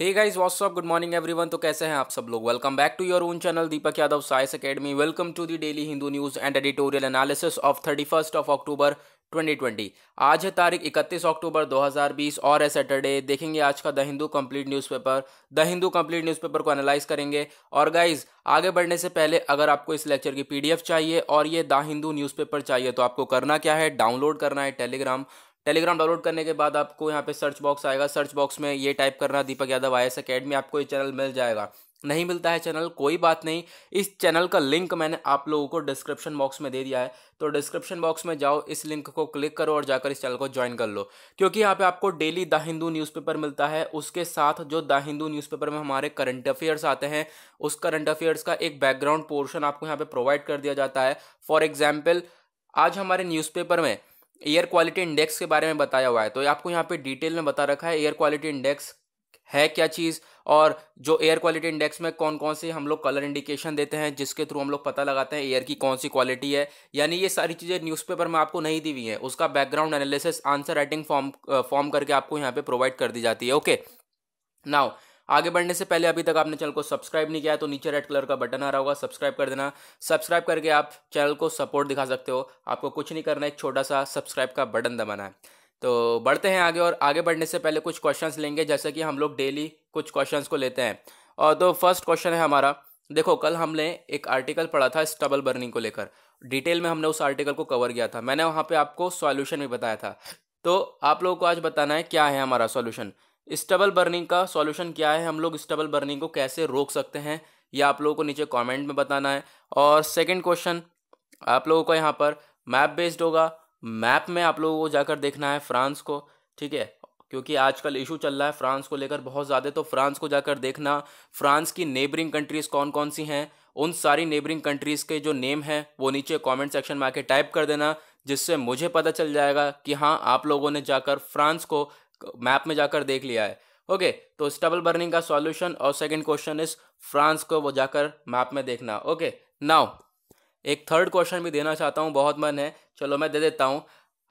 हे guys what's up good morning everyone तो कैसे हैं आप सब लोग welcome back to your own channel Deepak Yadav science academy welcome to the daily Hindu news and editorial analysis of thirty first of October 2020 आज है तारीख 31 अक्टूबर 2020 और है सैटरडे देखेंगे आज का the Hindu complete newspaper the Hindu complete newspaper को एनालाइज करेंगे और गाइज आगे बढ़ने से पहले अगर आपको इस लेक्चर की पीडीएफ चाहिए और ये द हिंदू न्यूज़पेपर चाहिए तो आपको करना क्या है डाउनलोड करना है टेलीग्राम टेलीग्राम डाउनलोड करने के बाद आपको यहाँ पे सर्च बॉक्स आएगा सर्च बॉक्स में ये टाइप करना Deepak Yadav I S academy आपको ये चैनल मिल जाएगा नहीं मिलता है चैनल कोई बात नहीं इस चैनल का लिंक मैंने आप लोगों को डिस्क्रिप्शन बॉक्स में दे दिया है तो डिस्क्रिप्शन बॉक्स में जाओ इस लिंक को क्लिक करो और जाकर इस चैनल को ज्वाइन कर लो क्योंकि यहाँ पे आपको डेली द हिंदू न्यूज़पेपर मिलता है उसके साथ जो द हिंदू न्यूज़पेपर में हमारे करंट अफेयर्स आते हैं उस करंट अफेयर्स का एक बैकग्राउंड पोर्शन आपको यहाँ पर प्रोवाइड कर दिया जाता है फॉर एग्जाम्पल आज हमारे न्यूज़पेपर में एयर क्वालिटी इंडेक्स के बारे में बताया हुआ है तो आपको यहाँ पे डिटेल में बता रखा है एयर क्वालिटी इंडेक्स है क्या चीज़ और जो एयर क्वालिटी इंडेक्स में कौन कौन से हम लोग कलर इंडिकेशन देते हैं जिसके थ्रू हम लोग पता लगाते हैं एयर की कौन सी क्वालिटी है यानी ये सारी चीज़ें न्यूज़पेपर में आपको नहीं दी हुई हैं उसका background analysis answer writing form form करके आपको यहाँ पे प्रोवाइड कर दी जाती है ओके नाउ आगे बढ़ने से पहले अभी तक आपने चैनल को सब्सक्राइब नहीं किया है तो नीचे रेड कलर का बटन आ रहा होगा सब्सक्राइब कर देना सब्सक्राइब करके आप चैनल को सपोर्ट दिखा सकते हो आपको कुछ नहीं करना एक छोटा सा सब्सक्राइब का बटन दबाना है तो बढ़ते हैं आगे और आगे बढ़ने से पहले कुछ क्वेश्चंस लेंगे जैसे कि हम लोग डेली कुछ क्वेश्चंस को लेते हैं और तो फर्स्ट क्वेश्चन है हमारा देखो कल हमने एक आर्टिकल पढ़ा था स्टबल बर्निंग को लेकर डिटेल में हमने उस आर्टिकल को कवर किया था मैंने वहाँ पे आपको सॉल्यूशन भी बताया था तो आप लोगों को आज बताना है क्या है हमारा सोल्यूशन स्टबल बर्निंग का सॉल्यूशन क्या है हम लोग स्टबल बर्निंग को कैसे रोक सकते हैं ये आप लोगों को नीचे कमेंट में बताना है और सेकंड क्वेश्चन आप लोगों को यहाँ पर मैप बेस्ड होगा मैप में आप लोगों को जाकर देखना है फ्रांस को ठीक है क्योंकि आजकल इशू चल रहा है फ्रांस को लेकर बहुत ज़्यादा तो फ्रांस को जाकर देखना फ्रांस की नेबरिंग कंट्रीज़ कौन कौन सी हैं उन सारी नेबरिंग कंट्रीज़ के जो नेम हैं वो नीचे कमेंट सेक्शन में आके टाइप कर देना जिससे मुझे पता चल जाएगा कि हाँ आप लोगों ने जाकर फ्रांस को मैप में जाकर देख लिया है ओके okay, तो स्टबल बर्निंग का सॉल्यूशन और सेकंड क्वेश्चन इज फ्रांस को वो जाकर मैप में देखना ओके okay, नाउ एक थर्ड क्वेश्चन भी देना चाहता हूँ बहुत मन है चलो मैं दे देता हूँ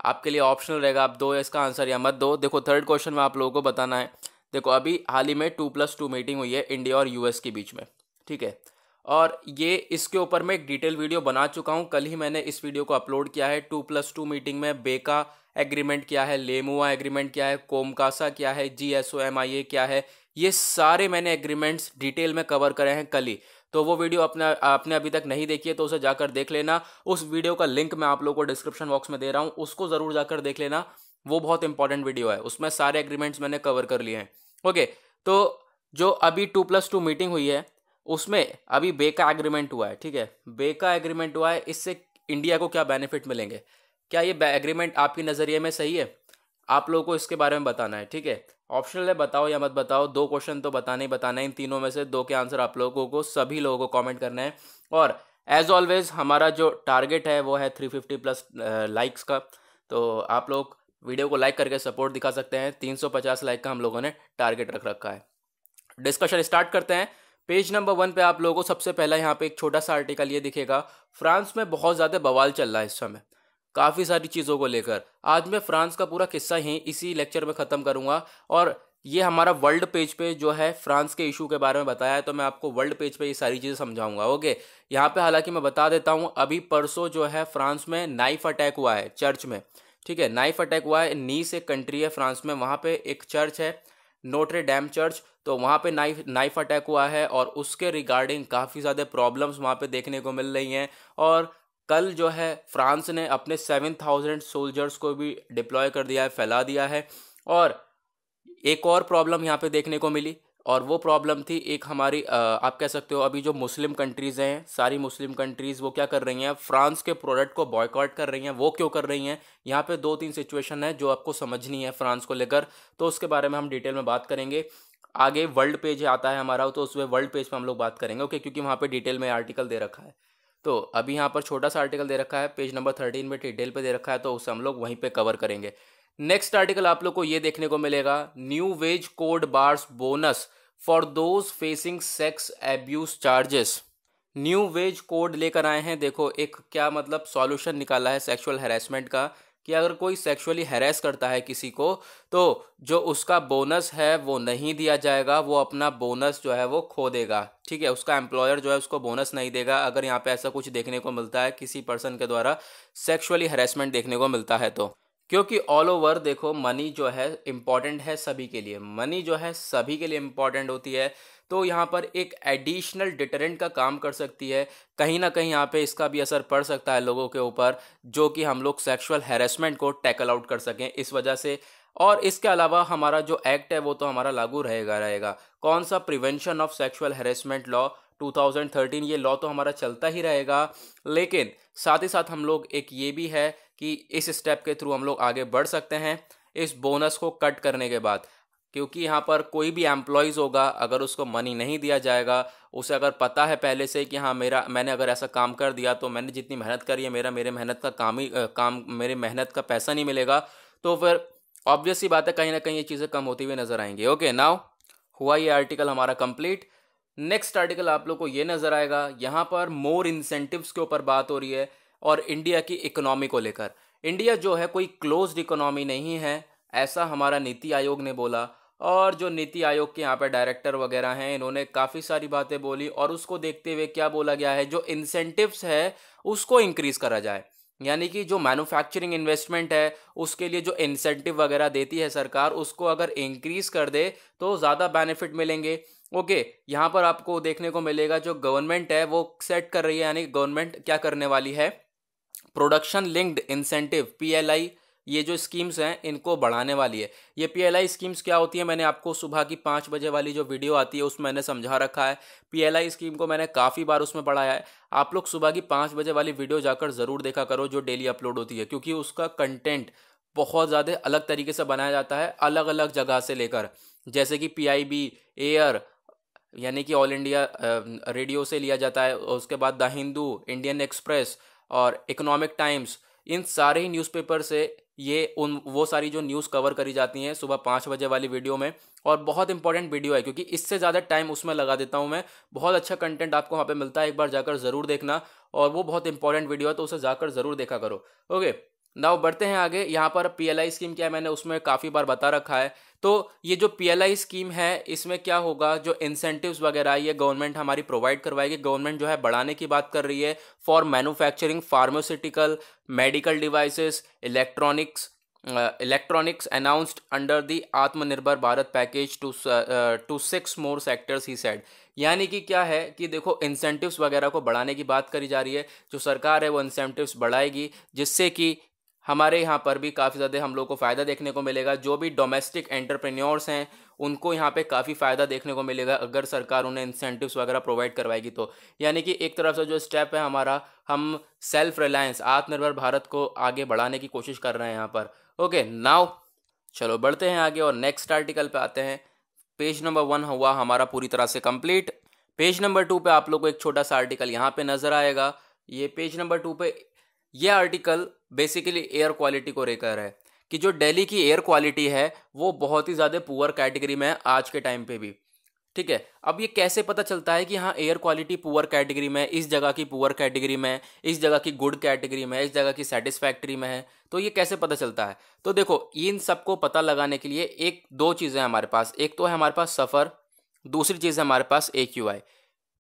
आपके लिए ऑप्शनल रहेगा आप दो इसका आंसर या मत दो देखो थर्ड क्वेश्चन में आप लोगों को बताना है देखो अभी हाल ही में टू प्लस टू मीटिंग हुई है इंडिया और यूएस के बीच में ठीक है और ये इसके ऊपर मैं एक डिटेल वीडियो बना चुका हूँ कल ही मैंने इस वीडियो को अपलोड किया है टू प्लस टू मीटिंग में बेका एग्रीमेंट क्या है लेमुआ एग्रीमेंट क्या है कोमकासा क्या है जी एस ओ एम आई ए क्या है ये सारे मैंने एग्रीमेंट्स डिटेल में कवर करे हैं कल ही तो वो वीडियो अपने आपने अभी तक नहीं देखी है तो उसे जाकर देख लेना उस वीडियो का लिंक मैं आप लोगों को डिस्क्रिप्शन बॉक्स में दे रहा हूँ उसको ज़रूर जाकर देख लेना वो बहुत इंपॉर्टेंट वीडियो है उसमें सारे एग्रीमेंट्स मैंने कवर कर लिए हैं ओके तो जो अभी टू प्लस टू मीटिंग हुई है उसमें अभी बे का एग्रीमेंट हुआ है ठीक है बे का एग्रीमेंट हुआ है इससे इंडिया को क्या बेनिफिट मिलेंगे क्या ये एग्रीमेंट आपके नज़रिए में सही है आप लोगों को इसके बारे में बताना है ठीक है ऑप्शनल है बताओ या मत बताओ दो क्वेश्चन तो बताना ही बताना है इन तीनों में से दो के आंसर आप लोगों को सभी लोगों को कॉमेंट करना है और एज ऑलवेज हमारा जो टारगेट है वो है थ्री फिफ्टी प्लस लाइक्स का तो आप लोग वीडियो को लाइक करके सपोर्ट दिखा सकते हैं तीन सौ पचास लाइक का हम लोगों ने टारगेट रख रखा है डिस्कशन स्टार्ट करते हैं पेज नंबर वन पे आप लोगों को सबसे पहला यहाँ पे एक छोटा सा आर्टिकल ये दिखेगा फ्रांस में बहुत ज़्यादा बवाल चल रहा है इस समय काफ़ी सारी चीज़ों को लेकर आज मैं फ्रांस का पूरा किस्सा ही इसी लेक्चर में ख़त्म करूँगा और ये हमारा वर्ल्ड पेज पे जो है फ्रांस के इशू के बारे में बताया है तो मैं आपको वर्ल्ड पेज पे ये सारी चीज़ें समझाऊंगा ओके यहाँ पे हालांकि मैं बता देता हूँ अभी परसों जो है फ्रांस में नाइफ अटैक हुआ है चर्च में ठीक है नाइफ अटैक हुआ है नीस एक कंट्री है फ्रांस में वहाँ पे एक चर्च है नोटरे डैम चर्च तो वहाँ पे नाइफ नाइफ अटैक हुआ है और उसके रिगार्डिंग काफ़ी ज़्यादा प्रॉब्लम्स वहाँ पे देखने को मिल रही हैं और कल जो है फ्रांस ने अपने सेवन थाउजेंड सोल्जर्स को भी डिप्लॉय कर दिया है फैला दिया है और एक और प्रॉब्लम यहाँ पे देखने को मिली और वो प्रॉब्लम थी एक हमारी आप कह सकते हो अभी जो मुस्लिम कंट्रीज़ हैं सारी मुस्लिम कंट्रीज़ वो क्या कर रही हैं फ्रांस के प्रोडक्ट को बॉयकॉट कर रही हैं वो क्यों कर रही हैं यहाँ पे दो तीन सिचुएशन है जो आपको समझनी है फ्रांस को लेकर तो उसके बारे में हम डिटेल में बात करेंगे आगे वर्ल्ड पेज आता है हमारा तो उसमें वर्ल्ड पेज पर हम लोग बात करेंगे ओके क्योंकि वहाँ पर डिटेल में आर्टिकल दे रखा है तो अभी यहाँ पर छोटा सा आर्टिकल दे रखा है पेज नंबर थर्टीन में डिटेल पर दे रखा है तो उसे हम लोग वहीं पर कवर करेंगे नेक्स्ट आर्टिकल आप लोग को ये देखने को मिलेगा new wage code bars bonus for those facing sex abuse charges new wage code लेकर आए हैं देखो एक क्या मतलब सॉल्यूशन निकाला है सेक्सुअल हेरासमेंट का कि अगर कोई सेक्सुअली हेरास करता है किसी को तो जो उसका बोनस है वो नहीं दिया जाएगा वो अपना बोनस जो है वो खो देगा ठीक है उसका एम्प्लॉयर जो है उसको बोनस नहीं देगा अगर यहाँ पे ऐसा कुछ देखने को मिलता है किसी पर्सन के द्वारा सेक्सुअली हेरासमेंट देखने को मिलता है तो क्योंकि ऑल ओवर देखो मनी जो है इम्पॉर्टेंट है सभी के लिए मनी जो है सभी के लिए इम्पॉर्टेंट होती है तो यहाँ पर एक एडिशनल डिटरेंट का काम कर सकती है कहीं ना कहीं यहाँ पे इसका भी असर पड़ सकता है लोगों के ऊपर जो कि हम लोग सेक्सुअल हेरेसमेंट को टैकल आउट कर सकें इस वजह से और इसके अलावा हमारा जो एक्ट है वो तो हमारा लागू रहेगा रहेगा कौन सा prevention of sexual harassment law 2013 ये लॉ तो हमारा चलता ही रहेगा लेकिन साथ ही साथ हम लोग एक ये भी है कि इस स्टेप के थ्रू हम लोग आगे बढ़ सकते हैं इस बोनस को कट करने के बाद क्योंकि यहाँ पर कोई भी एम्प्लॉयज़ होगा अगर उसको मनी नहीं दिया जाएगा उसे अगर पता है पहले से कि हाँ मेरा मैंने अगर ऐसा काम कर दिया तो मैंने जितनी मेहनत करी है मेरा मेरे मेहनत का काम ही काम मेरे मेहनत का पैसा नहीं मिलेगा तो फिर ऑब्वियस ही बात है कहीं ना कहीं ये चीज़ें कम होती हुई नज़र आएंगी ओके नाव हुआ ये आर्टिकल हमारा कंप्लीट नेक्स्ट आर्टिकल आप लोग को ये नज़र आएगा यहाँ पर मोर इंसेंटिव्स के ऊपर बात हो रही है और इंडिया की इकोनॉमी को लेकर इंडिया जो है कोई क्लोज्ड इकोनॉमी नहीं है ऐसा हमारा नीति आयोग ने बोला और जो नीति आयोग के यहाँ पर डायरेक्टर वगैरह हैं इन्होंने काफ़ी सारी बातें बोली और उसको देखते हुए क्या बोला गया है जो इंसेंटिव्स है उसको इंक्रीज करा जाए यानी कि जो मैन्युफैक्चरिंग इन्वेस्टमेंट है उसके लिए जो इंसेंटिव वगैरह देती है सरकार उसको अगर इंक्रीज कर दे तो ज़्यादा बेनिफिट मिलेंगे ओके यहाँ पर आपको देखने को मिलेगा जो गवर्नमेंट है वो सेट कर रही है यानी गवर्नमेंट क्या करने वाली है प्रोडक्शन लिंक्ड इंसेंटिव पीएलआई ये जो स्कीम्स हैं इनको बढ़ाने वाली है ये पीएलआई स्कीम्स क्या होती है मैंने आपको सुबह की पाँच बजे वाली जो वीडियो आती है उसमें मैंने समझा रखा है पीएलआई स्कीम को मैंने काफ़ी बार उसमें पढ़ाया है आप लोग सुबह की पाँच बजे वाली वीडियो जाकर ज़रूर देखा करो जो डेली अपलोड होती है क्योंकि उसका कंटेंट बहुत ज़्यादा अलग तरीके से बनाया जाता है अलग अलग जगह से लेकर जैसे कि पी एयर यानी कि ऑल इंडिया रेडियो से लिया जाता है उसके बाद द हिंदू इंडियन एक्सप्रेस और इकोनॉमिक टाइम्स इन सारे ही न्यूज़पेपर से ये उन वो सारी जो न्यूज़ कवर करी जाती हैं सुबह पाँच बजे वाली वीडियो में और बहुत इंपॉर्टेंट वीडियो है क्योंकि इससे ज़्यादा टाइम उसमें लगा देता हूँ मैं बहुत अच्छा कंटेंट आपको वहाँ पे मिलता है एक बार जाकर ज़रूर देखना और वो बहुत इंपॉर्टेंट वीडियो है तो उसे जाकर ज़रूर देखा करो ओके ना बढ़ते हैं आगे यहाँ पर पीएलआई स्कीम क्या है मैंने उसमें काफ़ी बार बता रखा है तो ये जो पीएलआई स्कीम है इसमें क्या होगा जो इंसेंटिव्स वगैरह ये गवर्नमेंट हमारी प्रोवाइड करवाएगी गवर्नमेंट जो है बढ़ाने की बात कर रही है for manufacturing pharmaceutical medical devices electronics electronics announced under the Atmanirbhar Bharat package to two six more sectors he said यानी कि क्या है कि देखो इंसेंटिव्स वगैरह को बढ़ाने की बात करी जा रही है जो सरकार है वो इंसेंटिव्स बढ़ाएगी जिससे कि हमारे यहाँ पर भी काफ़ी ज़्यादा हम लोग को फ़ायदा देखने को मिलेगा जो भी डोमेस्टिक एंटरप्रेन्योर्स हैं उनको यहाँ पे काफ़ी फ़ायदा देखने को मिलेगा अगर सरकार उन्हें इंसेंटिव्स वगैरह प्रोवाइड करवाएगी तो यानी कि एक तरफ से जो स्टेप है हमारा हम सेल्फ रिलायंस आत्मनिर्भर भारत को आगे बढ़ाने की कोशिश कर रहे हैं यहाँ पर ओके नाव चलो बढ़ते हैं आगे और नेक्स्ट आर्टिकल पे आते हैं पेज नंबर वन हुआ हमारा पूरी तरह से कंप्लीट पेज नंबर टू पर आप लोग को एक छोटा सा आर्टिकल यहाँ पे नजर आएगा ये पेज नंबर टू पे ये आर्टिकल बेसिकली एयर क्वालिटी को लेकर है कि जो दिल्ली की एयर क्वालिटी है वो बहुत ही ज़्यादा पुअर कैटेगरी में है आज के टाइम पे भी ठीक है अब ये कैसे पता चलता है कि हाँ एयर क्वालिटी पुअर कैटेगरी में इस जगह की पुअर कैटेगरी में इस जगह की गुड कैटेगरी में इस जगह की सेटिस्फैक्ट्री में है तो ये कैसे पता चलता है तो देखो इन सबको पता लगाने के लिए एक दो चीज़ें हमारे पास एक तो है हमारे पास सफ़र दूसरी चीज़ है हमारे पास ए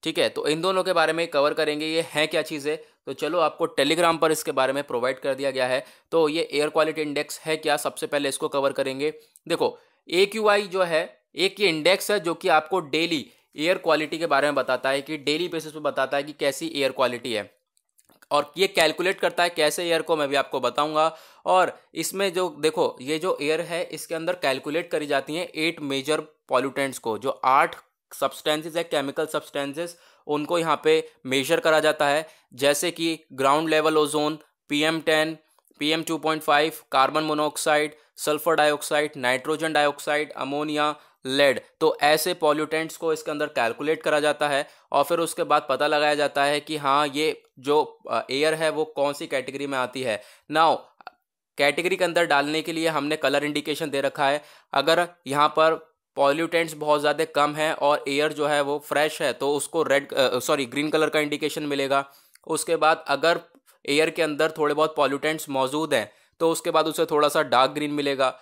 ठीक है तो इन दोनों के बारे में कवर करेंगे ये हैं क्या चीज़ें तो चलो आपको टेलीग्राम पर इसके बारे में प्रोवाइड कर दिया गया है तो ये एयर क्वालिटी इंडेक्स है क्या सबसे पहले इसको कवर करेंगे देखो ए जो है एक ये इंडेक्स है जो कि आपको डेली एयर क्वालिटी के बारे में बताता है कि डेली बेसिस पे बताता है कि कैसी एयर क्वालिटी है और ये कैलकुलेट करता है कैसे एयर को मैं भी आपको बताऊंगा और इसमें जो देखो ये जो एयर है इसके अंदर कैलकुलेट करी जाती हैं एट मेजर पॉल्यूटेंट्स को जो आठ सब्सटेंसेस है केमिकल सब्सटेंसेस उनको यहाँ पे मेजर करा जाता है जैसे कि ground level ozone P M ten P M two point five carbon monoxide sulphur dioxide nitrogen dioxide ammonia lead तो ऐसे पॉल्यूटेंट्स को इसके अंदर कैलकुलेट करा जाता है और फिर उसके बाद पता लगाया जाता है कि हाँ ये जो एयर है वो कौन सी कैटेगरी में आती है नाउ कैटेगरी के अंदर डालने के लिए हमने कलर इंडिकेशन दे रखा है अगर यहाँ पर पॉल्यूटेंट्स बहुत ज़्यादा कम है और एयर जो है वो फ्रेश है तो उसको रेड सॉरी ग्रीन कलर का इंडिकेशन मिलेगा उसके बाद अगर एयर के अंदर थोड़े बहुत पॉल्यूटेंट्स मौजूद हैं तो उसके बाद उसे थोड़ा सा डार्क ग्रीन मिलेगा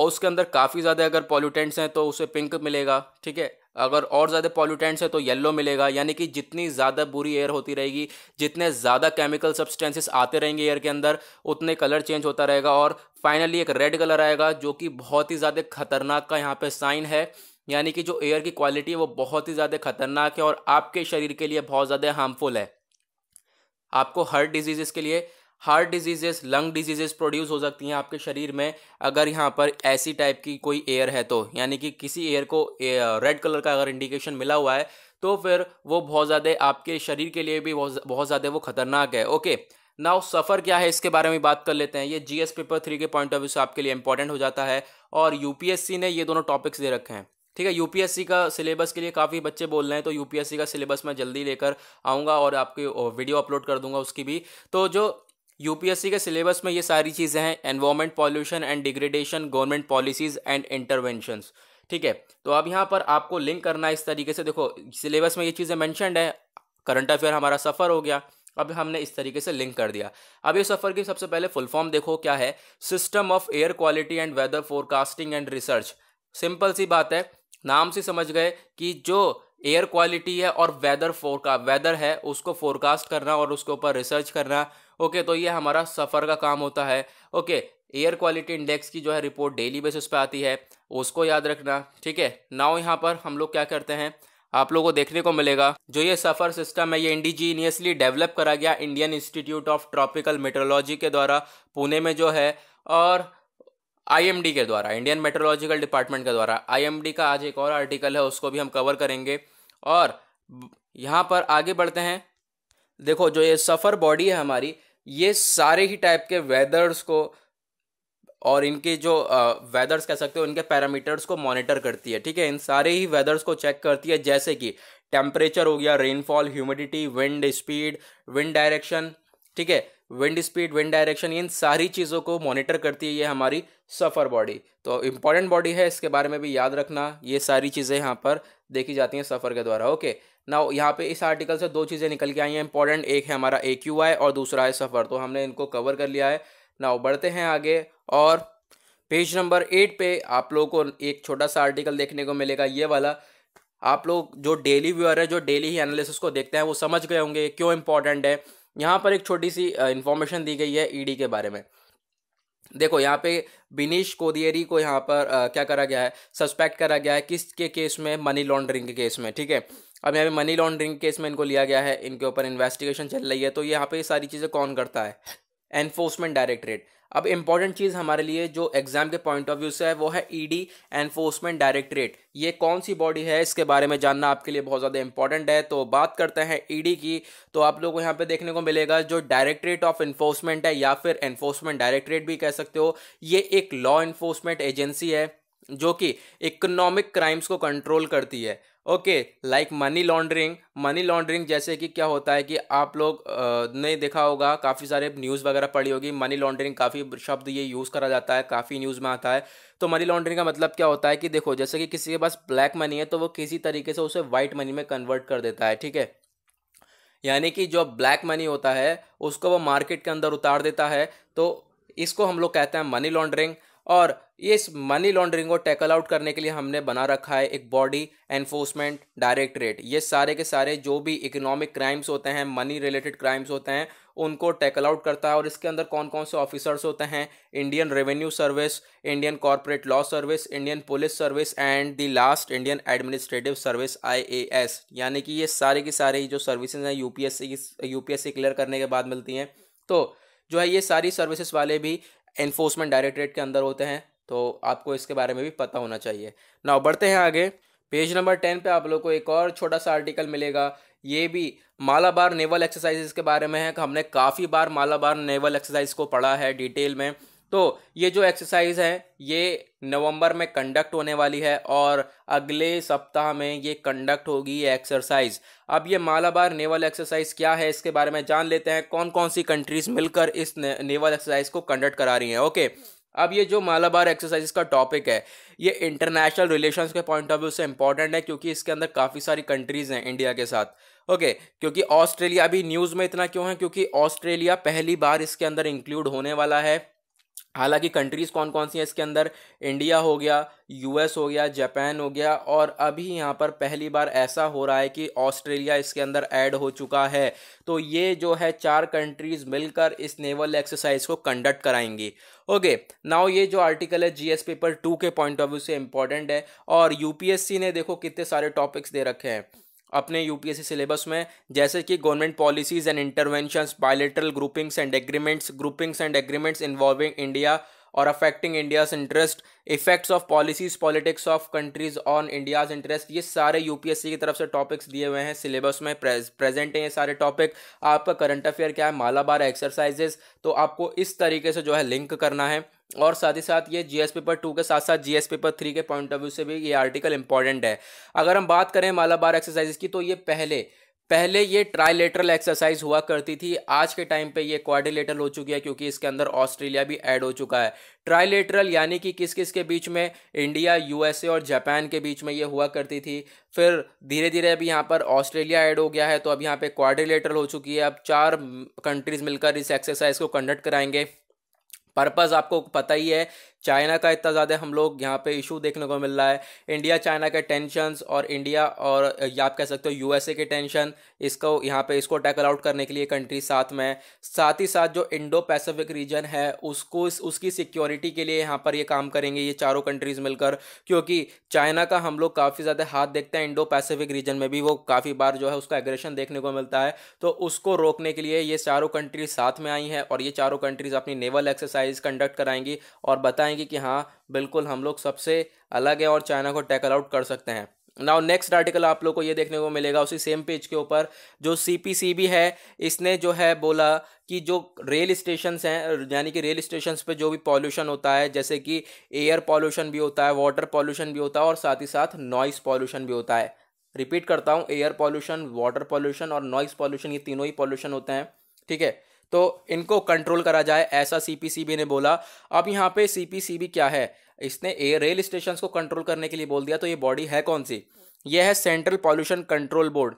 और उसके अंदर काफ़ी ज़्यादा अगर पॉल्यूटेंट्स हैं तो उसे पिंक मिलेगा ठीक है अगर और ज़्यादा पॉल्यूटेंट्स हैं तो येलो मिलेगा यानी कि जितनी ज़्यादा बुरी एयर होती रहेगी जितने ज़्यादा केमिकल सब्सटेंसेस आते रहेंगे एयर के अंदर उतने कलर चेंज होता रहेगा और फाइनली एक रेड कलर आएगा जो कि बहुत ही ज़्यादा खतरनाक का यहाँ पर साइन है यानी कि जो एयर की क्वालिटी है वो बहुत ही ज़्यादा खतरनाक है और आपके शरीर के लिए बहुत ज़्यादा हार्मफुल है आपको हर डिजीज़ के लिए heart diseases lung diseases produce हो सकती हैं आपके शरीर में अगर यहाँ पर ऐसी टाइप की कोई एयर है तो यानी कि किसी एयर को रेड कलर का अगर इंडिकेशन मिला हुआ है तो फिर वो बहुत ज़्यादा आपके शरीर के लिए भी बहुत ज़्यादा वो खतरनाक है ओके नाउ सफ़र क्या है इसके बारे में बात कर लेते हैं ये जी पेपर थ्री के पॉइंट ऑफ व्यू से आपके लिए इंपॉर्टेंट हो जाता है और यूपीएससी ने ये दोनों टॉपिक्स दे रखे हैं ठीक है यूपीएससी का सिलेबस के लिए काफ़ी बच्चे बोल रहे हैं तो यूपीएससी का सिलेबस मैं जल्दी लेकर आऊँगा और आपके वीडियो अपलोड कर दूंगा उसकी भी तो जो यूपीएससी के सिलेबस में ये सारी चीज़ें हैं environment pollution and degradation government policies and interventions ठीक है तो अब यहाँ पर आपको लिंक करना है इस तरीके से देखो सिलेबस में ये चीज़ें मैंशनड है करंट अफेयर हमारा सफ़र हो गया अब हमने इस तरीके से लिंक कर दिया अब ये सफ़र की सबसे पहले फुल फॉर्म देखो क्या है system of air quality and weather forecasting and research simple सी बात है नाम से समझ गए कि जो एयर क्वालिटी है और वेदर फोरका वेदर है उसको फोरकास्ट करना और उसके ऊपर रिसर्च करना ओके तो ये हमारा सफ़र का काम होता है ओके एयर क्वालिटी इंडेक्स की जो है रिपोर्ट डेली बेसिस पे आती है उसको याद रखना ठीक है नाउ यहाँ पर हम लोग क्या करते हैं आप लोगों को देखने को मिलेगा जो ये सफ़र सिस्टम है ये इंडिजीनियसली डेवलप करा गया Indian institute of tropical meteorology के द्वारा पुणे में जो है और आईएमडी के द्वारा इंडियन मेट्रोलॉजिकल डिपार्टमेंट के द्वारा आईएमडी का आज एक और आर्टिकल है उसको भी हम कवर करेंगे और यहाँ पर आगे बढ़ते हैं देखो जो ये सफ़र बॉडी है हमारी ये सारे ही टाइप के वेदर्स को और इनके जो वेदर्स कह सकते हो इनके पैरामीटर्स को मॉनिटर करती है ठीक है इन सारे ही वेदर्स को चेक करती है जैसे कि टेम्परेचर हो गया rainfall humidity wind speed wind direction ठीक है विंड स्पीड विंड डायरेक्शन इन सारी चीज़ों को मॉनिटर करती है ये हमारी सफ़र बॉडी तो इंपॉर्टेंट बॉडी है इसके बारे में भी याद रखना ये सारी चीज़ें यहाँ पर देखी जाती हैं सफ़र के द्वारा ओके okay. ना यहाँ पे इस आर्टिकल से दो चीज़ें निकल के आई हैं इंपॉर्टेंट एक है हमारा ए क्यू आई और दूसरा है सफ़र तो हमने इनको कवर कर लिया है ना बढ़ते हैं आगे और पेज नंबर एट पे आप लोगों को एक छोटा सा आर्टिकल देखने को मिलेगा ये वाला आप लोग जो डेली व्यूअर है जो डेली ही एनालिसिस को देखते हैं वो समझ गए होंगे क्यों इंपॉर्टेंट है यहाँ पर एक छोटी सी इन्फॉर्मेशन दी गई है ईडी e के बारे में देखो यहाँ पे बिनीश कोदियरी को यहाँ पर आ, क्या करा गया है सस्पेक्ट करा गया है किसके केस में मनी लॉन्ड्रिंग के केस में ठीक है अब यहाँ पे मनी लॉन्ड्रिंग केस में इनको लिया गया है इनके ऊपर इन्वेस्टिगेशन चल रही है तो यहाँ पे ये सारी चीज़ें कौन करता है एनफोर्समेंट डायरेक्टरेट अब इम्पॉर्टेंट चीज़ हमारे लिए जो एग्जाम के पॉइंट ऑफ व्यू से है वो है ईडी एनफोर्समेंट डायरेक्टरेट ये कौन सी बॉडी है इसके बारे में जानना आपके लिए बहुत ज़्यादा इंपॉर्टेंट है तो बात करते हैं ईडी e की तो आप लोग को यहाँ पे देखने को मिलेगा जो डायरेक्टरेट ऑफ इन्फोर्समेंट है या फिर एनफोर्समेंट डायरेक्टरेट भी कह सकते हो ये एक लॉ इन्फोर्समेंट एजेंसी है जो कि इकोनॉमिक क्राइम्स को कंट्रोल करती है okay like money laundering money laundering जैसे कि क्या होता है कि आप लोग ने देखा होगा काफ़ी सारे न्यूज़ वगैरह पड़ी होगी मनी लॉन्ड्रिंग काफ़ी शब्द ये यूज़ करा जाता है काफ़ी न्यूज़ में आता है तो मनी लॉन्ड्रिंग का मतलब क्या होता है कि देखो जैसे कि किसी के पास ब्लैक मनी है तो वो किसी तरीके से उसे वाइट मनी में कन्वर्ट कर देता है ठीक है यानी कि जो ब्लैक मनी होता है उसको वो मार्केट के अंदर उतार देता है तो इसको हम लोग कहते हैं मनी लॉन्ड्रिंग और ये इस मनी लॉन्ड्रिंग को टैकल आउट करने के लिए हमने बना रखा है एक बॉडी एनफोर्समेंट डायरेक्टरेट ये सारे के सारे जो भी इकोनॉमिक क्राइम्स होते हैं मनी रिलेटेड क्राइम्स होते हैं उनको टैकल आउट करता है और इसके अंदर कौन कौन से ऑफिसर्स होते हैं Indian revenue service Indian corporate law service Indian police service and the last Indian administrative service IAS यानी कि ये सारे की सारी जो सर्विसेज हैं यूपीएससी की यूपीएससी क्लियर करने के बाद मिलती हैं तो जो है ये सारी सर्विसेज वाले भी एनफोर्समेंट डायरेक्टरेट के अंदर होते हैं तो आपको इसके बारे में भी पता होना चाहिए ना बढ़ते हैं आगे पेज नंबर टेन पे आप लोग को एक और छोटा सा आर्टिकल मिलेगा ये भी मालाबार नेवल एक्सरसाइजेज के बारे में है हमने काफ़ी बार मालाबार नेवल एक्सरसाइज को पढ़ा है डिटेल में तो ये जो एक्सरसाइज है ये नवंबर में कंडक्ट होने वाली है और अगले सप्ताह में ये कंडक्ट होगी एक्सरसाइज अब ये मालाबार नेवल एक्सरसाइज क्या है इसके बारे में जान लेते हैं कौन कौन सी कंट्रीज मिलकर इस ने, नेवल एक्सरसाइज को कंडक्ट करा रही हैं ओके अब ये जो मालाबार एक्सरसाइज का टॉपिक है ये इंटरनेशनल रिलेशंस के पॉइंट ऑफ व्यू से इंपॉर्टेंट है क्योंकि इसके अंदर काफ़ी सारी कंट्रीज़ हैं इंडिया के साथ ओके क्योंकि ऑस्ट्रेलिया अभी न्यूज़ में इतना क्यों है क्योंकि ऑस्ट्रेलिया पहली बार इसके अंदर इंक्लूड होने वाला है हालांकि कंट्रीज़ कौन कौन सी हैं इसके अंदर इंडिया हो गया यूएस हो गया जापान हो गया और अभी यहाँ पर पहली बार ऐसा हो रहा है कि ऑस्ट्रेलिया इसके अंदर ऐड हो चुका है तो ये जो है चार कंट्रीज़ मिलकर इस नेवल एक्सरसाइज को कंडक्ट कराएंगी ओके नाउ ये जो आर्टिकल है जीएस पेपर टू के पॉइंट ऑफ व्यू से इंपॉर्टेंट है और यूपीएससी ने देखो कितने सारे टॉपिक्स दे रखे हैं अपने यूपीएससी सिलेबस में जैसे कि government policies and interventions bilateral groupings and agreements groupings and agreements involving India और affecting India's interest effects of policies politics of countries on India's interest ये सारे यूपीएससी की तरफ से टॉपिक्स दिए हुए हैं सिलेबस में प्रेजेंट हैं ये सारे टॉपिक आपका करंट अफेयर क्या है मालाबार एक्सरसाइजेस तो आपको इस तरीके से जो है लिंक करना है और साथ ही साथ ये जीएस पेपर टू के साथ साथ जीएस पेपर थ्री के पॉइंट ऑफ व्यू से भी ये आर्टिकल इंपॉर्टेंट है अगर हम बात करें मालाबार एक्सरसाइज की तो ये पहले पहले ये ट्राइलेटरल एक्सरसाइज हुआ करती थी आज के टाइम पे ये क्वारिलेटरल हो चुकी है क्योंकि इसके अंदर ऑस्ट्रेलिया भी ऐड हो चुका है ट्राइलेटरल यानी कि किस किस के बीच में इंडिया यूएसए और जापान के बीच में ये हुआ करती थी फिर धीरे धीरे अभी यहाँ पर ऑस्ट्रेलिया ऐड हो गया है तो अब यहाँ पे क्वारिलेटरल हो चुकी है अब चार कंट्रीज मिलकर इस एक्सरसाइज को कंडक्ट कराएंगे पर्पज़ आपको पता ही है चाइना का इतना ज़्यादा हम लोग यहाँ पे इशू देखने को मिल रहा है इंडिया चाइना के टेंशन्स और इंडिया और या आप कह सकते हो यूएसए के टेंशन इसको यहाँ पे इसको टैकल आउट करने के लिए कंट्री साथ में साथ ही साथ जो इंडो पैसिफिक रीजन है उसको उसकी सिक्योरिटी के लिए यहाँ पर ये काम करेंगे ये चारों कंट्रीज़ मिलकर क्योंकि चाइना का हम लोग काफ़ी ज़्यादा हाथ देखते हैं इंडो पैसिफिक रीजन में भी वो काफ़ी बार जो है उसका एग्रेशन देखने को मिलता है तो उसको रोकने के लिए ये चारों कंट्रीज साथ में आई हैं और ये चारों कंट्रीज़ अपनी नेवल एक्सरसाइज कंडक्ट कराएंगी और बताएँ दिखाएंगे कि हाँ बिल्कुल हम लोग सबसे अलग हैं और चाइना को टैकल आउट कर सकते हैं नाउ नेक्स्ट आर्टिकल आप लोग को ये देखने को मिलेगा उसी सेम पेज के ऊपर जो सीपीसीबी है इसने जो है बोला कि जो रेल स्टेशन हैं यानी कि रेल स्टेशन पे जो भी पॉल्यूशन होता है जैसे कि एयर पॉल्यूशन भी होता है वाटर पॉल्यूशन भी होता है और साथ ही साथ नॉइस पॉल्यूशन भी होता है रिपीट करता हूँ एयर पॉल्यूशन वाटर पॉल्यूशन और नॉइस पॉल्यूशन ये तीनों ही पॉल्यूशन होते हैं ठीक है तो इनको कंट्रोल करा जाए ऐसा सीपीसीबी ने बोला अब यहाँ पे सीपीसीबी क्या है इसने ए रेल स्टेशन को कंट्रोल करने के लिए बोल दिया तो ये बॉडी है कौन सी यह है सेंट्रल पॉल्यूशन कंट्रोल बोर्ड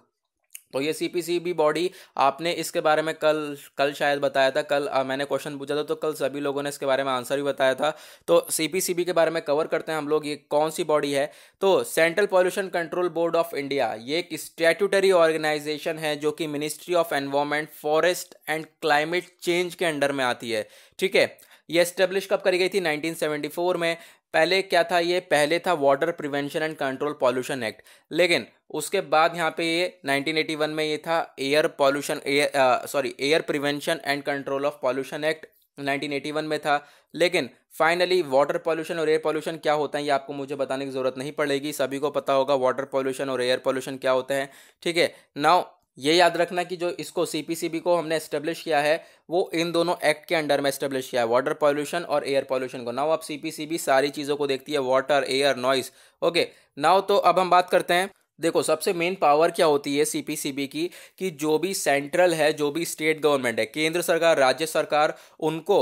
तो ये C P C B body आपने इसके बारे में कल कल शायद बताया था कल आ, मैंने क्वेश्चन पूछा था तो कल सभी लोगों ने इसके बारे में आंसर भी बताया था तो सी पी सी बी के बारे में कवर करते हैं हम लोग ये कौन सी बॉडी है तो central pollution control board of India ये एक स्टैट्यूटरी ऑर्गेनाइजेशन है जो कि ministry of environment forest and climate change के अंडर में आती है ठीक है ये एस्टेब्लिश कब करी गई थी 1974 में पहले क्या था ये पहले था water prevention and control pollution act लेकिन उसके बाद यहाँ पे ये 1981 में ये था air pollution air sorry air prevention and control of pollution act 1981 में था लेकिन फाइनली वाटर पॉल्यूशन और एयर पॉल्यूशन क्या होता है ये आपको मुझे बताने की ज़रूरत नहीं पड़ेगी सभी को पता होगा वाटर पॉल्यूशन और एयर पॉल्यूशन क्या होता है ठीक है नाउ ये याद रखना कि जो इसको सी को हमने एस्टेब्लिश किया है वो इन दोनों एक्ट के अंडर में इस्टेब्लिश किया है वाटर पॉल्यूशन और एयर पॉल्यूशन को नाउ अब सीपीसीबी सारी चीज़ों को देखती है water air noise okay now तो अब हम बात करते हैं देखो सबसे मेन पावर क्या होती है सीपीसीबी की कि जो भी सेंट्रल है जो भी स्टेट गवर्नमेंट है केंद्र सरकार राज्य सरकार उनको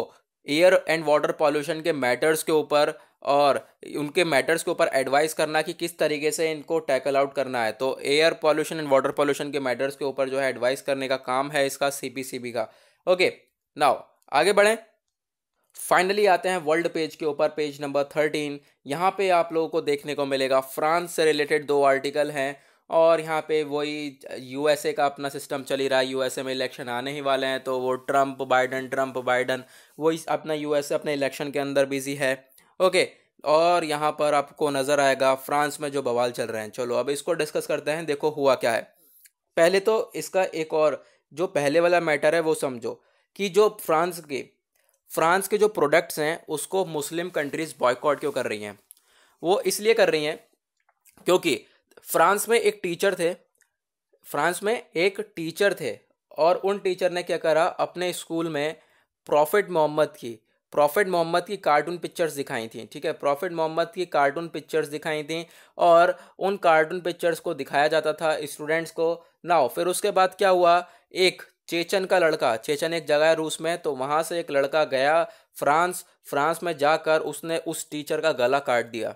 एयर एंड वाटर पॉल्यूशन के मैटर्स के ऊपर और उनके मैटर्स के ऊपर एडवाइस करना कि किस तरीके से इनको टैकल आउट करना है तो air pollution and water pollution के मैटर्स के ऊपर जो है एडवाइस करने का काम है इसका सी का ओके नाउ आगे बढ़ें फाइनली आते हैं वर्ल्ड पेज के ऊपर पेज नंबर थर्टीन यहाँ पे आप लोगों को देखने को मिलेगा फ्रांस से रिलेटेड दो आर्टिकल हैं और यहाँ पे वही यूएसए का अपना सिस्टम चल ही रहा है यूएसए में इलेक्शन आने ही वाले हैं तो वो ट्रंप बाइडन ट्रम्प बाइडन वही अपना यूएसए अपने इलेक्शन के अंदर बिजी है ओके और यहाँ पर आपको नज़र आएगा फ्रांस में जो बवाल चल रहे हैं चलो अब इसको डिस्कस करते हैं देखो हुआ क्या है पहले तो इसका एक और जो पहले वाला मैटर है वो समझो कि जो फ्रांस के फ्रांस के जो प्रोडक्ट्स हैं उसको मुस्लिम कंट्रीज़ बॉयकॉट क्यों कर रही हैं वो इसलिए कर रही हैं क्योंकि फ्रांस में एक टीचर थे फ्रांस में एक टीचर थे और उन टीचर ने क्या करा अपने स्कूल में प्रॉफिट मोहम्मद की प्रॉफिट मोहम्मद की कार्टून पिक्चर्स दिखाई थी ठीक है प्रॉफिट मोहम्मद की कार्टून पिक्चर्स दिखाई थी और उन कार्टून पिक्चर्स को दिखाया जाता था स्टूडेंट्स को नाउ फिर उसके बाद क्या हुआ एक चेचन का लड़का चेचन एक जगह है रूस में तो वहाँ से एक लड़का गया फ्रांस फ्रांस में जाकर उसने उस टीचर का गला काट दिया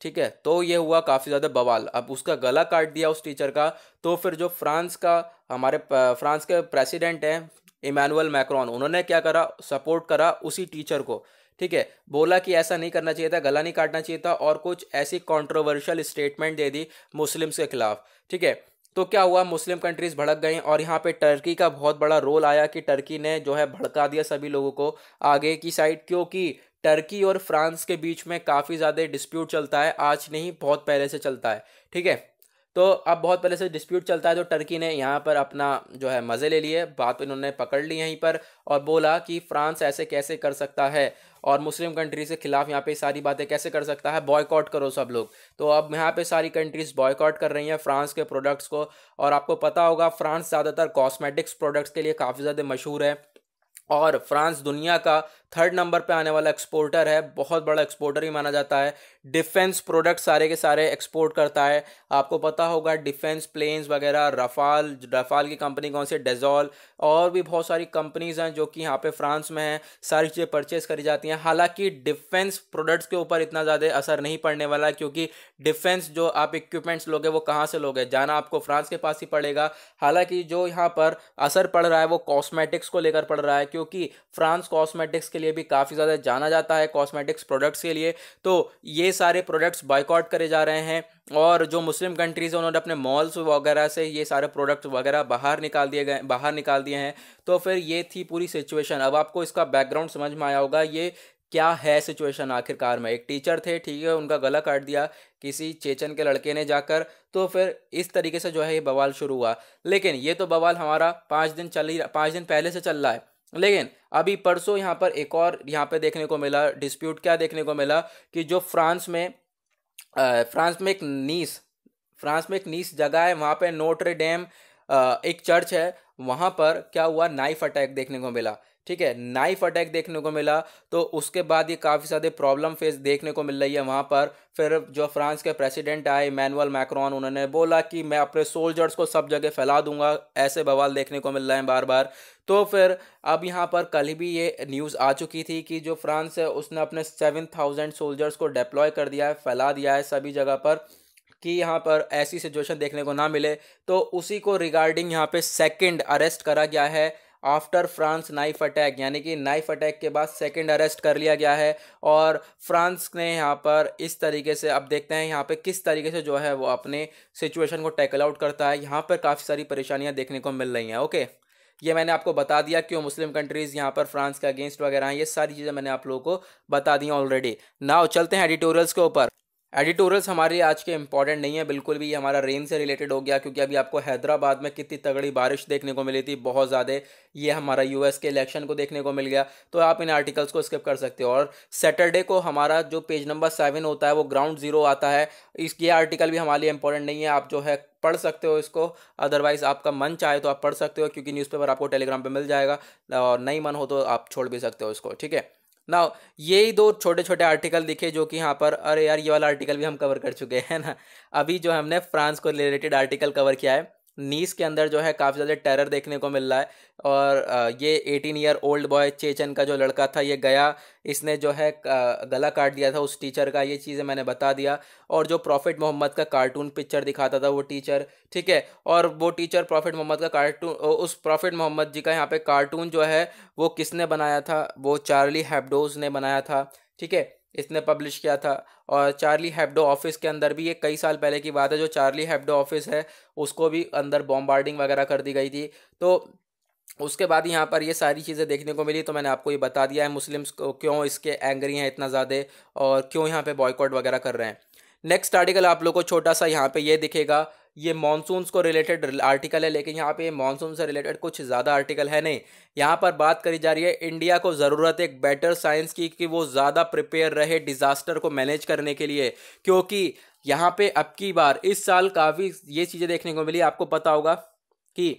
ठीक है तो ये हुआ काफ़ी ज़्यादा बवाल अब उसका गला काट दिया उस टीचर का तो फिर जो फ्रांस का हमारे फ्रांस के प्रेसिडेंट हैं इमानुअल मैक्रॉन उन्होंने क्या करा सपोर्ट करा उसी टीचर को ठीक है बोला कि ऐसा नहीं करना चाहिए था गला नहीं काटना चाहिए था और कुछ ऐसी कॉन्ट्रोवर्शियल स्टेटमेंट दे दी मुस्लिम्स के खिलाफ ठीक है तो क्या हुआ मुस्लिम कंट्रीज भड़क गई और यहाँ पे टर्की का बहुत बड़ा रोल आया कि टर्की ने जो है भड़का दिया सभी लोगों को आगे की साइड क्योंकि टर्की और फ्रांस के बीच में काफ़ी ज़्यादा डिस्प्यूट चलता है आज नहीं बहुत पहले से चलता है ठीक है तो अब बहुत पहले से डिस्प्यूट चलता है तो टर्की ने यहाँ पर अपना जो है मज़े ले लिए बात तो इन्होंने पकड़ ली यहीं पर और बोला कि फ्रांस ऐसे कैसे कर सकता है और मुस्लिम कंट्रीज़ के खिलाफ यहाँ पे सारी बातें कैसे कर सकता है बॉयकॉट करो सब लोग तो अब यहाँ पे सारी कंट्रीज़ बॉयकॉट कर रही हैं फ्रांस के प्रोडक्ट्स को और आपको पता होगा फ्रांस ज़्यादातर कॉस्मेटिक्स प्रोडक्ट्स के लिए काफ़ी ज़्यादा मशहूर है और फ्रांस दुनिया का थर्ड नंबर पे आने वाला एक्सपोर्टर है बहुत बड़ा एक्सपोर्टर ही माना जाता है डिफेंस प्रोडक्ट सारे के सारे एक्सपोर्ट करता है आपको पता होगा डिफेंस प्लेन्स वगैरह रफाल रफाल की कंपनी कौन सी डेजॉल और भी बहुत सारी कंपनीज हैं जो कि यहाँ पे फ्रांस में हैं सारी चीज़ें परचेज करी जाती हैं हालांकि डिफेंस प्रोडक्ट्स के ऊपर इतना ज़्यादा असर नहीं पड़ने वाला क्योंकि डिफेंस जो आप इक्विपमेंट्स लोगे वो कहाँ से लोगे जाना आपको फ्रांस के पास ही पड़ेगा हालांकि जो यहाँ पर असर पड़ रहा है वो कॉस्मेटिक्स को लेकर पड़ रहा है क्योंकि फ्रांस कॉस्मेटिक्स के लिए भी काफ़ी ज़्यादा जाना जाता है कॉस्मेटिक्स प्रोडक्ट्स के लिए तो ये कई सारे प्रोडक्ट्स बॉयकॉट करे जा रहे हैं और जो मुस्लिम कंट्रीज़ हैं उन्होंने अपने मॉल्स वगैरह से ये सारे प्रोडक्ट वगैरह बाहर निकाल दिए गए बाहर निकाल दिए हैं तो फिर ये थी पूरी सिचुएशन अब आपको इसका बैकग्राउंड समझ में आया होगा ये क्या है सिचुएशन आखिरकार में एक टीचर थे ठीक है उनका गला काट दिया किसी चेचन के लड़के ने जाकर तो फिर इस तरीके से जो है ये बवाल शुरू हुआ लेकिन ये तो बवाल हमारा पाँच दिन चल ही पाँच दिन पहले से चल रहा है लेकिन अभी परसों यहाँ पर एक और यहाँ पे देखने को मिला डिस्प्यूट क्या देखने को मिला कि जो फ्रांस में फ्रांस में एक नीस फ्रांस में एक नीस जगह है वहाँ पे नोटरे डैम एक चर्च है वहाँ पर क्या हुआ नाइफ अटैक देखने को मिला ठीक है नाइफ अटैक देखने को मिला तो उसके बाद ये काफ़ी सारे प्रॉब्लम फेस देखने को मिल रही है वहाँ पर फिर जो फ्रांस के प्रेसिडेंट आए मैनुअल मैक्रॉन उन्होंने बोला कि मैं अपने सोल्जर्स को सब जगह फैला दूंगा ऐसे बवाल देखने को मिल रहे हैं बार बार तो फिर अब यहाँ पर कल भी ये न्यूज़ आ चुकी थी कि जो फ्रांस है उसने अपने सेवन थाउजेंड सोल्जर्स को डिप्लॉय कर दिया है फैला दिया है सभी जगह पर कि यहाँ पर ऐसी सिचुएशन देखने को ना मिले तो उसी को रिगार्डिंग यहाँ पे सेकंड अरेस्ट करा गया है आफ्टर फ्रांस नाइफ अटैक यानी कि नाइफ अटैक के बाद सेकंड अरेस्ट कर लिया गया है और फ्रांस ने यहाँ पर इस तरीके से अब देखते हैं यहाँ पे किस तरीके से जो है वो अपने सिचुएशन को टैकल आउट करता है यहाँ पर काफ़ी सारी परेशानियाँ देखने को मिल रही हैं ओके ये मैंने आपको बता दिया क्यों मुस्लिम कंट्रीज़ यहाँ पर फ्रांस के अगेंस्ट वगैरह हैं ये सारी चीज़ें मैंने आप लोगों को बता दी ऑलरेडी नाउ चलते हैं एडिटोरियल्स के ऊपर एडिटोरियल्स हमारे आज के इंपॉर्टेंट नहीं है बिल्कुल भी ये हमारा रेन से रिलेटेड हो गया क्योंकि अभी आपको हैदराबाद में कितनी तगड़ी बारिश देखने को मिली थी बहुत ज़्यादा ये हमारा यूएस के इलेक्शन को देखने को मिल गया तो आप इन आर्टिकल्स को स्किप कर सकते हो और सैटरडे को हमारा जो पेज नंबर सेवन होता है वो ग्राउंड जीरो आता है इस ये आर्टिकल भी हमारे लिए इंपॉर्टेंट नहीं है आप जो है पढ़ सकते हो इसको अदरवाइज़ आपका मन चाहे तो आप पढ़ सकते हो क्योंकि न्यूज़पेपर आपको टेलीग्राम पर मिल जाएगा और नहीं मन हो तो आप छोड़ भी सकते हो इसको ठीक है ना यही दो छोटे छोटे आर्टिकल दिखे जो कि यहाँ पर अरे यार ये वाला आर्टिकल भी हम कवर कर चुके हैं ना अभी जो हमने फ्रांस को रिलेटेड आर्टिकल कवर किया है नीस के अंदर जो है काफ़ी ज़्यादा टेरर देखने को मिल रहा है और ये eighteen year old boy Chechen का जो लड़का था ये गया इसने जो है गला काट दिया था उस टीचर का ये चीज़ें मैंने बता दिया और जो प्रॉफिट मोहम्मद का कार्टून पिक्चर दिखाता था वो टीचर ठीक है और वो टीचर प्रॉफिट मोहम्मद का कार्टून उस प्रॉफिट मोहम्मद जी का यहाँ पे कार्टून जो है वो किसने बनाया था वो चार्ली हैपडोज ने बनाया था ठीक है इसने पब्लिश किया था और चार्ली हैब्डो ऑफिस के अंदर भी ये कई साल पहले की बात है जो चार्ली हैब्डो ऑफिस है उसको भी अंदर बॉम्बार्डिंग वगैरह कर दी गई थी तो उसके बाद यहाँ पर ये सारी चीज़ें देखने को मिली तो मैंने आपको ये बता दिया है मुस्लिम्स को क्यों इसके एंग्री हैं इतना ज़्यादा और क्यों यहाँ पे बॉयकॉट वगैरह कर रहे हैं नेक्स्ट आर्टिकल आप लोग को छोटा सा यहाँ पे ये दिखेगा ये मानसून को रिलेटेड आर्टिकल है लेकिन यहाँ पे मानसून से रिलेटेड कुछ ज़्यादा आर्टिकल है नहीं यहाँ पर बात करी जा रही है इंडिया को ज़रूरत एक बेटर साइंस की कि वो ज़्यादा प्रिपेयर रहे डिज़ास्टर को मैनेज करने के लिए क्योंकि यहाँ पे अब की बार इस साल काफ़ी ये चीज़ें देखने को मिली आपको पता होगा कि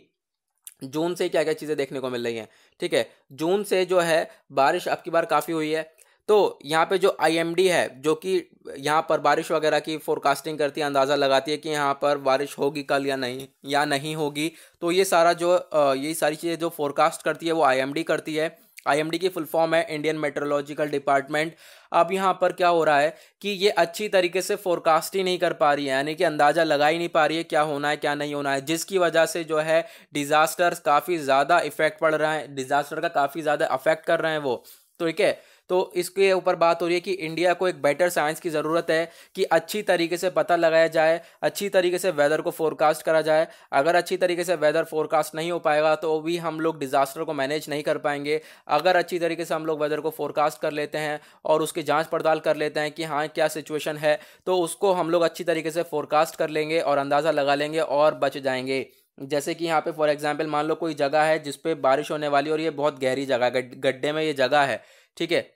जून से क्या क्या चीज़ें देखने को मिल रही हैं ठीक है जून से जो है बारिश अब की बार काफ़ी हुई है तो यहाँ पे जो आईएमडी है जो कि यहाँ पर बारिश वगैरह की फोरकास्टिंग करती है अंदाज़ा लगाती है कि यहाँ पर बारिश होगी कल या नहीं या नहीं होगी तो ये सारा जो ये सारी चीज़ें जो फोरकास्ट करती है वो आईएमडी करती है आईएमडी की फुल फॉर्म है इंडियन मेट्रोलॉजिकल डिपार्टमेंट अब यहाँ पर क्या हो रहा है कि ये अच्छी तरीके से फोरकास्ट ही नहीं कर पा रही है यानी कि अंदाज़ा लगा ही नहीं पा रही है क्या होना है क्या नहीं होना है जिसकी वजह से जो है डिज़ास्टर्स काफ़ी ज़्यादा इफेक्ट पड़ रहा है डिज़ास्टर का काफ़ी ज़्यादा अफेक्ट कर रहे हैं वो तो ठीक है तो इसके ऊपर बात हो रही है कि इंडिया को एक बेटर साइंस की ज़रूरत है कि अच्छी तरीके से पता लगाया जाए अच्छी तरीके से वेदर को फोरकास्ट करा जाए अगर अच्छी तरीके से वेदर फोरकास्ट नहीं हो पाएगा तो भी हम लोग डिज़ास्टर को मैनेज नहीं कर पाएंगे अगर अच्छी तरीके से हम लोग वेदर को फोरकास्ट कर लेते हैं और उसकी जाँच पड़ताल कर लेते हैं कि हाँ क्या सिचुएशन है तो उसको हम लोग अच्छी तरीके से फोरकास्ट कर लेंगे और अंदाज़ा लगा लेंगे और बच जाएंगे जैसे कि यहाँ पे फॉर एग्जांपल मान लो कोई जगह है जिसपे बारिश होने वाली और ये बहुत गहरी जगह है गड्ढे में ये जगह है ठीक है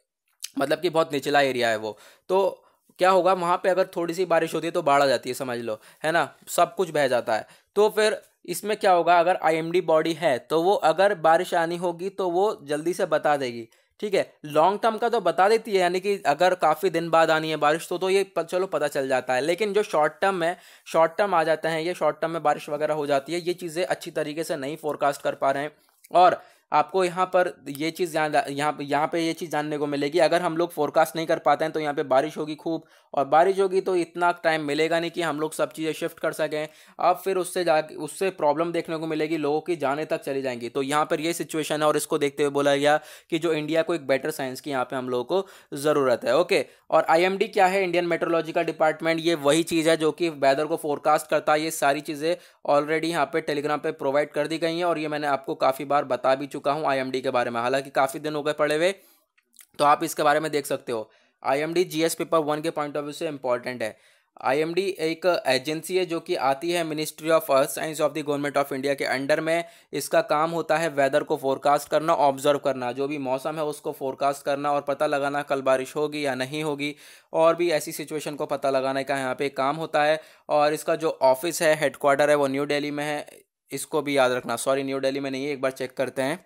मतलब कि बहुत निचला एरिया है वो तो क्या होगा वहाँ पे अगर थोड़ी सी बारिश होती है तो बाढ़ आ जाती है समझ लो है ना सब कुछ बह जाता है तो फिर इसमें क्या होगा अगर आईएमडी बॉडी है तो वो अगर बारिश आनी होगी तो वो जल्दी से बता देगी ठीक है लॉन्ग टर्म का तो बता देती है यानी कि अगर काफ़ी दिन बाद आनी है बारिश तो तो ये प, चलो पता चल जाता है लेकिन जो शॉर्ट टर्म है शॉर्ट टर्म आ जाते हैं ये शॉर्ट टर्म में बारिश वगैरह हो जाती है ये चीज़ें अच्छी तरीके से नहीं फोरकास्ट कर पा रहे हैं और आपको यहाँ पर ये चीज़ यहाँ यहाँ यहाँ पे ये चीज़ जानने को मिलेगी अगर हम लोग फोरकास्ट नहीं कर पाते हैं तो यहाँ पे बारिश होगी खूब और बारिश होगी तो इतना टाइम मिलेगा नहीं कि हम लोग सब चीज़ें शिफ्ट कर सकें अब फिर उससे जा उससे प्रॉब्लम देखने को मिलेगी लोगों की जाने तक चली जाएंगी तो यहाँ पर ये सिचुएशन है और इसको देखते हुए बोला गया कि जो इंडिया को एक बेटर साइंस की यहाँ पर हम लोगों को ज़रूरत है ओके और आई क्या है इंडियन मेट्रोलॉजिकल डिपार्टमेंट ये वही चीज़ है जो कि वेदर को फोरकास्ट करता है ये सारी चीज़ें ऑलरेडी यहाँ पर टेलीग्राम पर प्रोवाइड कर दी गई हैं और ये मैंने आपको काफ़ी बार बता भी चुका हूँ आई के बारे में हालांकि काफ़ी दिन हो गए पड़े हुए तो आप इसके बारे में देख सकते हो I M D G S paper one के पॉइंट ऑफ व्यू से इम्पॉर्टेंट है डी एक एजेंसी है जो कि आती है ministry of earth science of the government of India के अंडर में इसका काम होता है वेदर को फोरकास्ट करना ऑब्जर्व करना जो भी मौसम है उसको फोरकास्ट करना और पता लगाना कल बारिश होगी या नहीं होगी और भी ऐसी सिचुएशन को पता लगाने का यहाँ पे काम होता है और इसका जो ऑफिस है हेडक्वार्टर है वो न्यू डेली में है इसको भी याद रखना सॉरी न्यू दिल्ली में नहीं है एक बार चेक करते हैं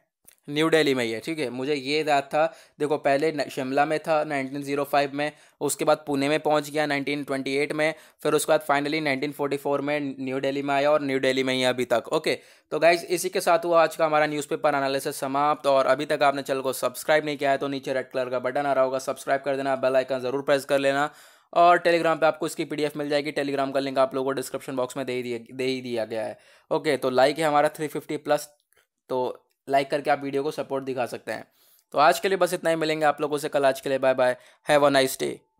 न्यू दिल्ली में ही है ठीक है मुझे ये याद था देखो पहले शिमला में था 1905 में उसके बाद पुणे में पहुंच गया 1928 में फिर उसके बाद फाइनली 1944 में न्यू दिल्ली में आया और न्यू दिल्ली में ही अभी तक ओके तो गाइज इसी के साथ हुआ आज का हमारा न्यूज़पेपर एनालिसिस समाप्त और अभी तक आपने चैनल को सब्सक्राइब नहीं किया है तो नीचे रेड कलर का बटन आ रहा होगा सब्सक्राइब कर देना बेल आइकन ज़रूर प्रेस कर लेना और टेलीग्राम पे आपको इसकी पीडीएफ मिल जाएगी टेलीग्राम का लिंक आप लोगों को डिस्क्रिप्शन बॉक्स में दे ही दिया दे ही दिया गया है ओके तो लाइक है हमारा थ्री फिफ्टी प्लस तो लाइक करके आप वीडियो को सपोर्ट दिखा सकते हैं तो आज के लिए बस इतना ही मिलेंगे आप लोगों से कल आज के लिए bye bye have a nice day